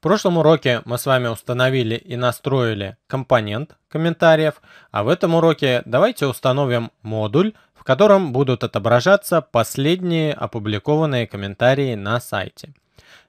В прошлом уроке мы с вами установили и настроили компонент комментариев, а в этом уроке давайте установим модуль, в котором будут отображаться последние опубликованные комментарии на сайте.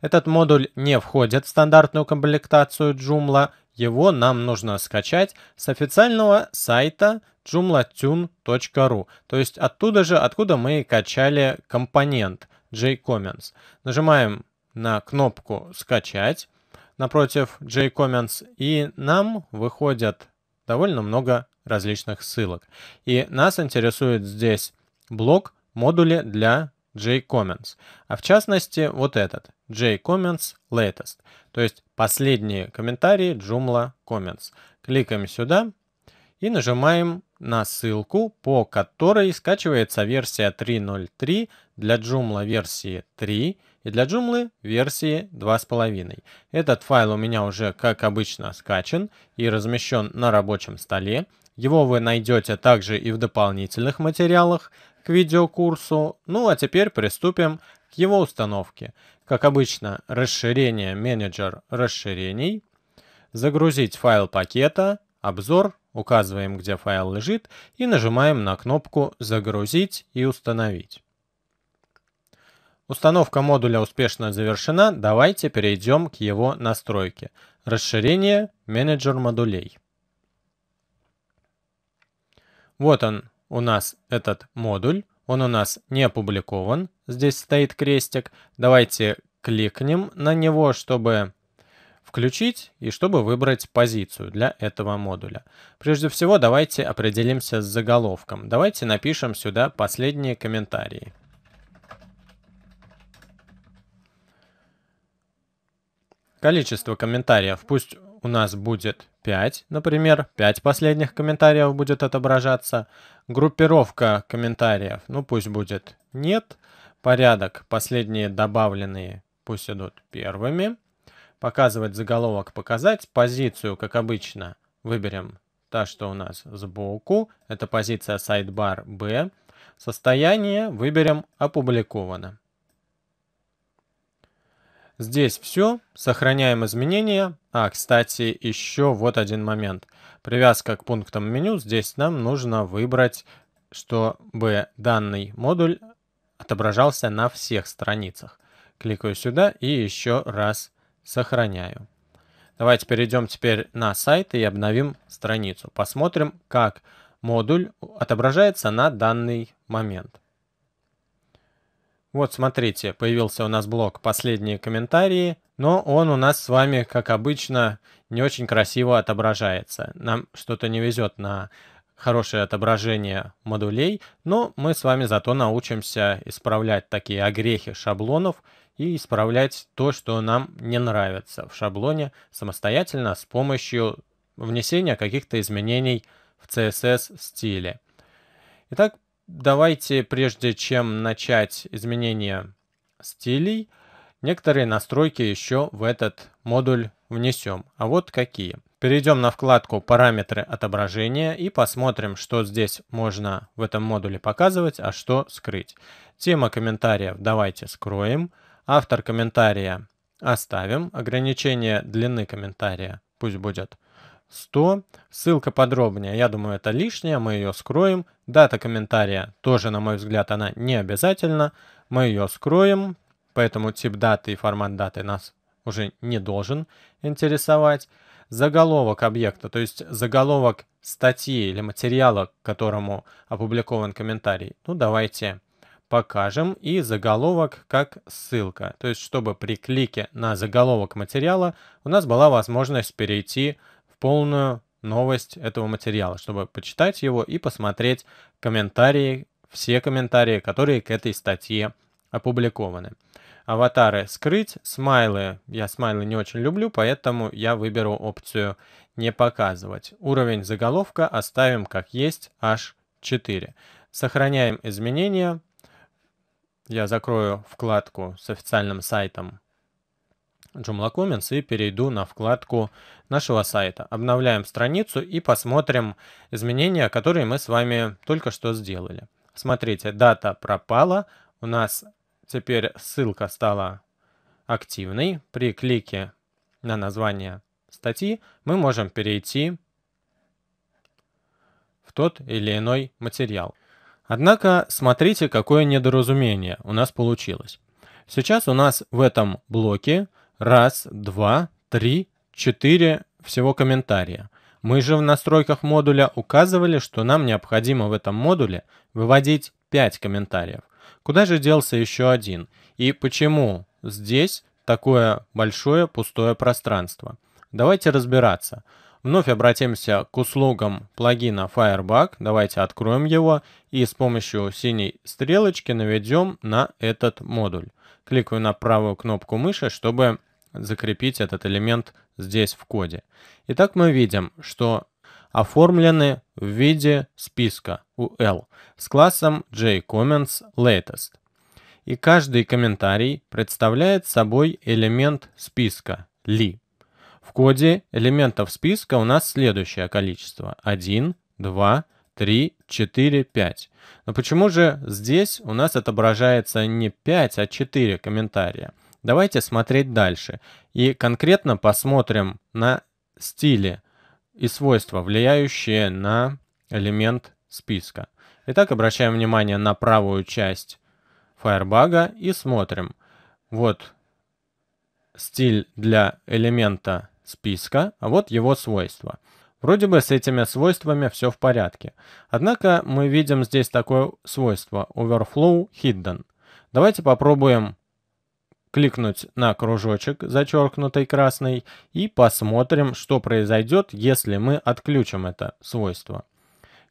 Этот модуль не входит в стандартную комплектацию Joomla, его нам нужно скачать с официального сайта joomlatune.ru, то есть оттуда же, откуда мы качали компонент JComments. Нажимаем на кнопку «Скачать», напротив jCommons, и нам выходят довольно много различных ссылок. И нас интересует здесь блок модули для jCommons, а в частности вот этот jComments latest, то есть последние комментарии Joomla Comments. Кликаем сюда и нажимаем на ссылку, по которой скачивается версия 3.03 для Joomla версии 3 и для Joomla версии 2.5. Этот файл у меня уже, как обычно, скачан и размещен на рабочем столе. Его вы найдете также и в дополнительных материалах к видеокурсу. Ну а теперь приступим к его установке. Как обычно, расширение менеджер расширений, загрузить файл пакета, обзор, указываем, где файл лежит и нажимаем на кнопку «Загрузить и установить». Установка модуля успешно завершена, давайте перейдем к его настройке. Расширение «Менеджер модулей». Вот он у нас этот модуль, он у нас не опубликован, здесь стоит крестик. Давайте кликнем на него, чтобы включить и чтобы выбрать позицию для этого модуля. Прежде всего давайте определимся с заголовком. Давайте напишем сюда последние комментарии. Количество комментариев пусть у нас будет 5, например, 5 последних комментариев будет отображаться. Группировка комментариев, ну пусть будет нет. Порядок, последние добавленные пусть идут первыми. Показывать заголовок, показать. Позицию, как обычно, выберем та, что у нас сбоку. Это позиция сайдбар B. Состояние выберем опубликовано. Здесь все, сохраняем изменения. А, кстати, еще вот один момент. Привязка к пунктам меню. Здесь нам нужно выбрать, чтобы данный модуль отображался на всех страницах. Кликаю сюда и еще раз сохраняю. Давайте перейдем теперь на сайт и обновим страницу. Посмотрим, как модуль отображается на данный момент. Вот смотрите, появился у нас блок «Последние комментарии», но он у нас с вами, как обычно, не очень красиво отображается. Нам что-то не везет на хорошее отображение модулей, но мы с вами зато научимся исправлять такие огрехи шаблонов и исправлять то, что нам не нравится в шаблоне самостоятельно с помощью внесения каких-то изменений в CSS стиле. Итак, давайте, прежде чем начать изменение стилей, некоторые настройки еще в этот модуль внесем. А вот какие. Перейдем на вкладку «Параметры отображения» и посмотрим, что здесь можно в этом модуле показывать, а что скрыть. Тема комментариев давайте скроем. Автор комментария оставим. Ограничение длины комментария пусть будет 100. Ссылка подробнее, я думаю, это лишнее, мы ее скроем. Дата комментария тоже, на мой взгляд, она не обязательна. Мы ее скроем, поэтому тип даты и формат даты нас уже не должен интересовать. Заголовок объекта, то есть заголовок статьи или материала, к которому опубликован комментарий. Ну, давайте покажем. И заголовок как ссылка. То есть, чтобы при клике на заголовок материала у нас была возможность перейти к полную новость этого материала, чтобы почитать его и посмотреть комментарии, все комментарии, которые к этой статье опубликованы. Аватары скрыть, смайлы, я смайлы не очень люблю, поэтому я выберу опцию не показывать. Уровень заголовка оставим как есть H4. Сохраняем изменения. Я закрою вкладку с официальным сайтом Joomla Comments и перейду на вкладку нашего сайта. Обновляем страницу и посмотрим изменения, которые мы с вами только что сделали. Смотрите, дата пропала, у нас теперь ссылка стала активной. При клике на название статьи мы можем перейти в тот или иной материал. Однако смотрите, какое недоразумение у нас получилось. Сейчас у нас в этом блоке Раз, два, три, четыре всего комментария. Мы же в настройках модуля указывали, что нам необходимо в этом модуле выводить 5 комментариев. Куда же делся еще один? И почему здесь такое большое пустое пространство? Давайте разбираться. Вновь обратимся к услугам плагина Firebug. Давайте откроем его и с помощью синей стрелочки наведем на этот модуль. Кликаю на правую кнопку мыши, чтобы закрепить этот элемент здесь в коде. Итак, мы видим, что оформлены в виде списка UL с классом jCommentsLatest. И каждый комментарий представляет собой элемент списка li. В коде элементов списка у нас следующее количество 1, 2, 3, 4, 5. Но почему же здесь у нас отображается не 5, а 4 комментария? Давайте смотреть дальше и конкретно посмотрим на стили и свойства, влияющие на элемент списка. Итак, обращаем внимание на правую часть Firebug и смотрим. Вот стиль для элемента списка, а вот его свойства. Вроде бы с этими свойствами все в порядке. Однако мы видим здесь такое свойство Overflow Hidden. Давайте попробуем кликнуть на кружочек, зачеркнутый красный, и посмотрим, что произойдет, если мы отключим это свойство.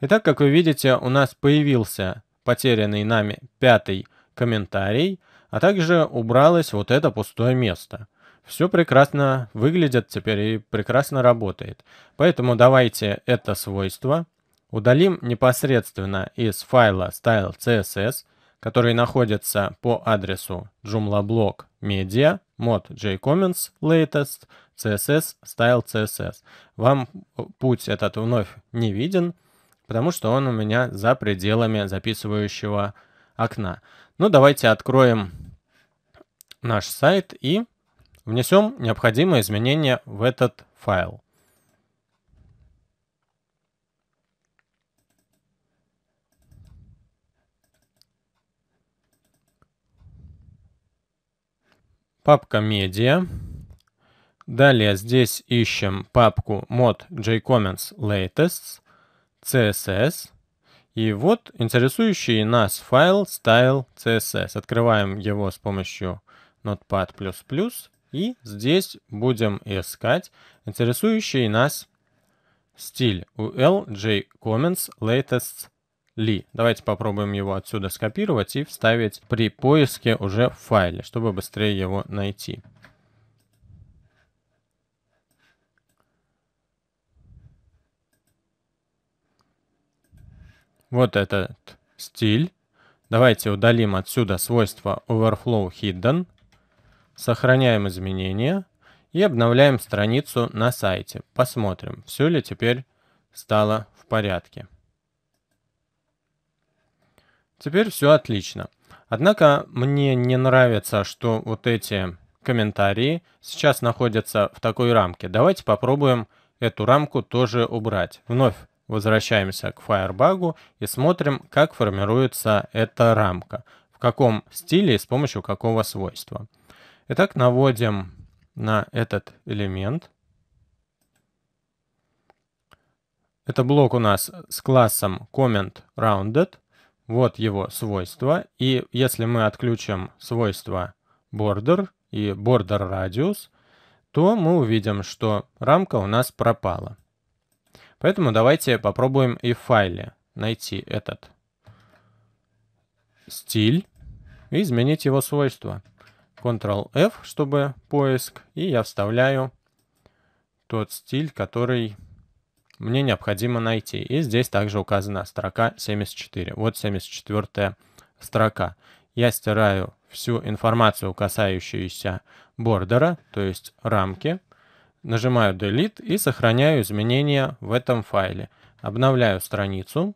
Итак, как вы видите, у нас появился потерянный нами пятый комментарий, а также убралось вот это пустое место. Все прекрасно выглядит теперь и прекрасно работает. Поэтому давайте это свойство удалим непосредственно из файла style.css, который находится по адресу joomla.blog media mod jcommons latest css style css. Вам путь этот вновь не виден, потому что он у меня за пределами записывающего окна. Ну, давайте откроем наш сайт и внесем необходимые изменения в этот файл. папка «Медиа». Далее здесь ищем папку mod jcomments latest, CSS. И вот интересующий нас файл style.css. Открываем его с помощью notepad++. И здесь будем искать интересующий нас стиль UL jcomments latest ли. Давайте попробуем его отсюда скопировать и вставить при поиске уже в файле, чтобы быстрее его найти. Вот этот стиль. Давайте удалим отсюда свойство overflow hidden. Сохраняем изменения и обновляем страницу на сайте. Посмотрим, все ли теперь стало в порядке. Теперь все отлично. Однако мне не нравится, что вот эти комментарии сейчас находятся в такой рамке. Давайте попробуем эту рамку тоже убрать. Вновь возвращаемся к Firebug и смотрим, как формируется эта рамка, в каком стиле и с помощью какого свойства. Итак, наводим на этот элемент. Это блок у нас с классом comment rounded. Вот его свойства. И если мы отключим свойства border и border radius, то мы увидим, что рамка у нас пропала. Поэтому давайте попробуем и в файле найти этот стиль и изменить его свойства. Ctrl-F, чтобы поиск, и я вставляю тот стиль, который мне необходимо найти. И здесь также указана строка 74. Вот 74 строка. Я стираю всю информацию, касающуюся бордера, то есть рамки. Нажимаю Delete и сохраняю изменения в этом файле. Обновляю страницу.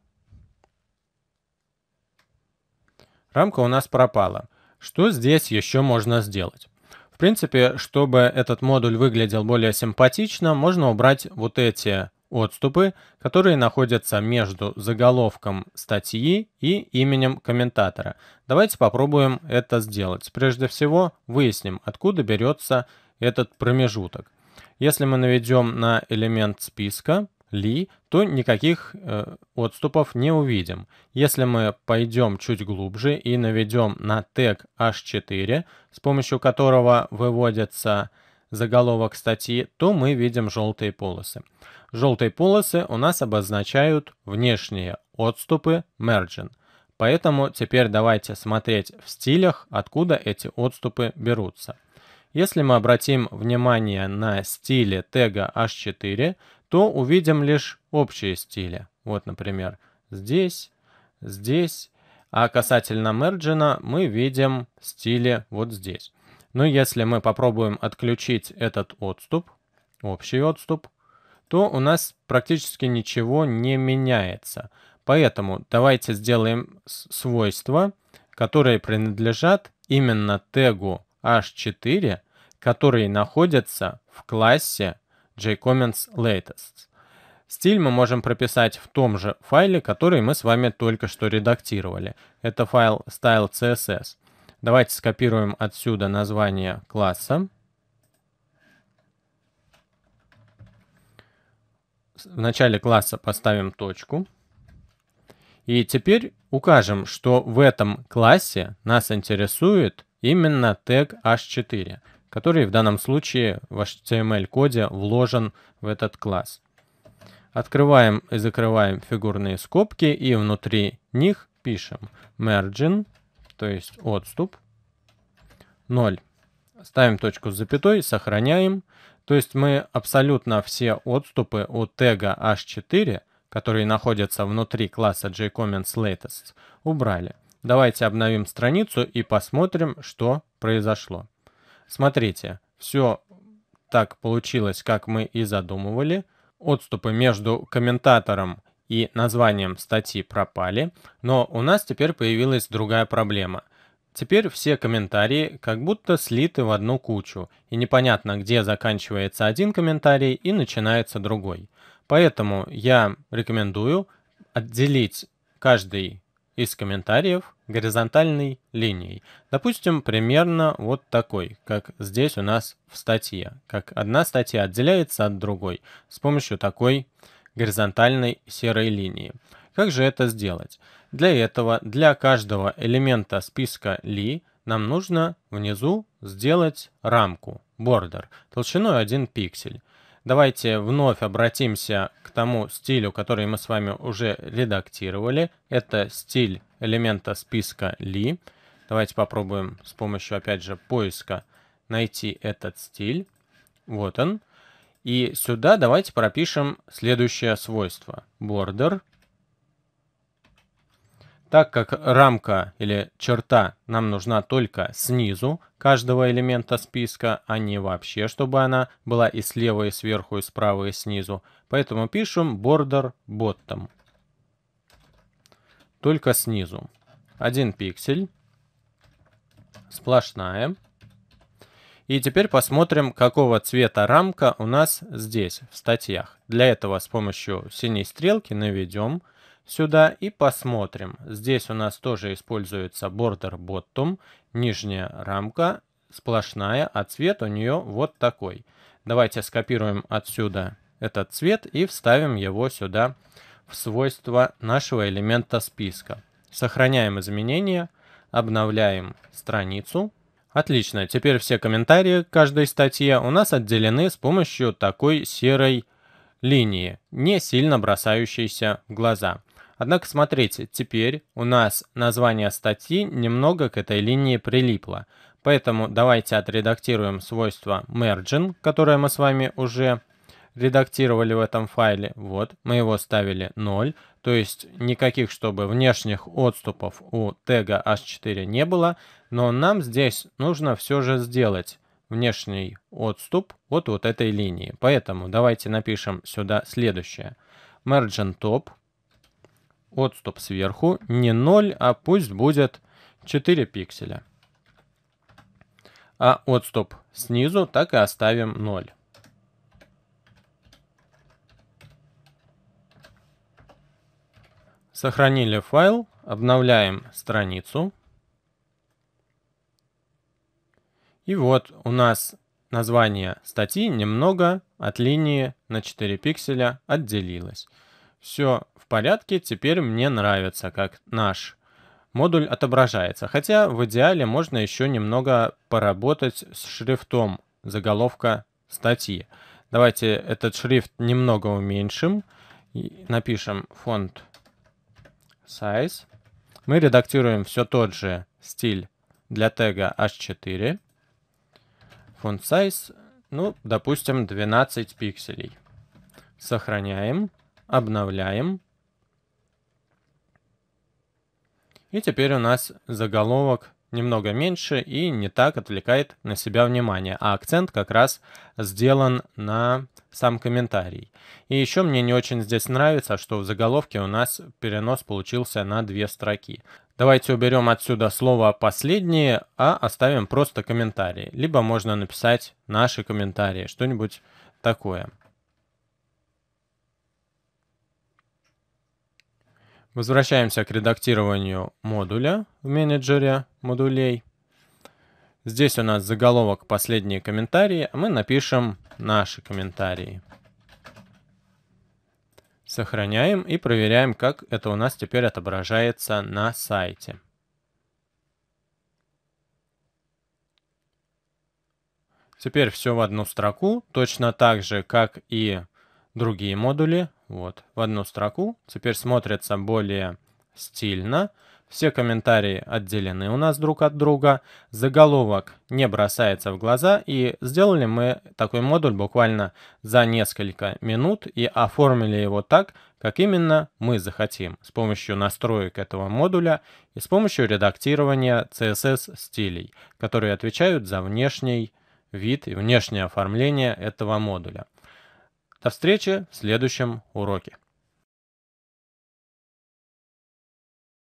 Рамка у нас пропала. Что здесь еще можно сделать? В принципе, чтобы этот модуль выглядел более симпатично, можно убрать вот эти отступы, которые находятся между заголовком статьи и именем комментатора. Давайте попробуем это сделать. Прежде всего выясним, откуда берется этот промежуток. Если мы наведем на элемент списка ли, то никаких э, отступов не увидим. Если мы пойдем чуть глубже и наведем на тег h4, с помощью которого выводится заголовок статьи, то мы видим желтые полосы. Желтые полосы у нас обозначают внешние отступы margin. Поэтому теперь давайте смотреть в стилях, откуда эти отступы берутся. Если мы обратим внимание на стили тега H4, то увидим лишь общие стили. Вот, например, здесь, здесь. А касательно мерджина мы видим стили вот здесь. Но если мы попробуем отключить этот отступ, общий отступ, то у нас практически ничего не меняется. Поэтому давайте сделаем свойства, которые принадлежат именно тегу h4, которые находятся в классе jComments_Latest. Стиль мы можем прописать в том же файле, который мы с вами только что редактировали. Это файл style.css. Давайте скопируем отсюда название класса. В начале класса поставим точку. И теперь укажем, что в этом классе нас интересует именно тег h4, который в данном случае в HTML-коде вложен в этот класс. Открываем и закрываем фигурные скобки и внутри них пишем margin то есть отступ 0. Ставим точку с запятой, сохраняем. То есть мы абсолютно все отступы у тега h4, которые находятся внутри класса jCommentsLatest, убрали. Давайте обновим страницу и посмотрим, что произошло. Смотрите, все так получилось, как мы и задумывали. Отступы между комментатором и названием статьи пропали, но у нас теперь появилась другая проблема. Теперь все комментарии как будто слиты в одну кучу, и непонятно, где заканчивается один комментарий и начинается другой. Поэтому я рекомендую отделить каждый из комментариев горизонтальной линией. Допустим, примерно вот такой, как здесь у нас в статье, как одна статья отделяется от другой с помощью такой горизонтальной серой линии. Как же это сделать? Для этого для каждого элемента списка Ли нам нужно внизу сделать рамку, border толщиной 1 пиксель. Давайте вновь обратимся к тому стилю, который мы с вами уже редактировали. Это стиль элемента списка Ли. Давайте попробуем с помощью, опять же, поиска найти этот стиль. Вот он. И сюда давайте пропишем следующее свойство. Border. Так как рамка или черта нам нужна только снизу каждого элемента списка, а не вообще, чтобы она была и слева, и сверху, и справа, и снизу. Поэтому пишем border bottom. Только снизу. Один пиксель. Сплошная. Сплошная. И теперь посмотрим, какого цвета рамка у нас здесь, в статьях. Для этого с помощью синей стрелки наведем сюда и посмотрим. Здесь у нас тоже используется border bottom, нижняя рамка сплошная, а цвет у нее вот такой. Давайте скопируем отсюда этот цвет и вставим его сюда в свойства нашего элемента списка. Сохраняем изменения, обновляем страницу Отлично, теперь все комментарии к каждой статье у нас отделены с помощью такой серой линии, не сильно бросающейся в глаза. Однако смотрите, теперь у нас название статьи немного к этой линии прилипло. Поэтому давайте отредактируем свойство merging, которое мы с вами уже редактировали в этом файле. Вот, мы его ставили 0. То есть никаких, чтобы внешних отступов у тега H4 не было, но нам здесь нужно все же сделать внешний отступ от вот этой линии. Поэтому давайте напишем сюда следующее. Margin top, отступ сверху, не 0, а пусть будет 4 пикселя. А отступ снизу так и оставим 0. Сохранили файл, обновляем страницу. И вот у нас название статьи немного от линии на 4 пикселя отделилось. Все в порядке, теперь мне нравится, как наш модуль отображается. Хотя в идеале можно еще немного поработать с шрифтом заголовка статьи. Давайте этот шрифт немного уменьшим. И напишем фонд size. Мы редактируем все тот же стиль для тега h4. Font size, ну, допустим, 12 пикселей. Сохраняем, обновляем. И теперь у нас заголовок немного меньше и не так отвлекает на себя внимание. А акцент как раз сделан на сам комментарий. И еще мне не очень здесь нравится, что в заголовке у нас перенос получился на две строки. Давайте уберем отсюда слово «последние», а оставим просто комментарии. Либо можно написать «наши комментарии», что-нибудь такое. Возвращаемся к редактированию модуля в менеджере модулей. Здесь у нас заголовок «Последние комментарии», а мы напишем «Наши комментарии». Сохраняем и проверяем, как это у нас теперь отображается на сайте. Теперь все в одну строку, точно так же, как и другие модули. Вот, в одну строку. Теперь смотрится более стильно. Все комментарии отделены у нас друг от друга. Заголовок не бросается в глаза. И сделали мы такой модуль буквально за несколько минут и оформили его так, как именно мы захотим с помощью настроек этого модуля и с помощью редактирования CSS стилей, которые отвечают за внешний вид и внешнее оформление этого модуля. До встречи в следующем уроке.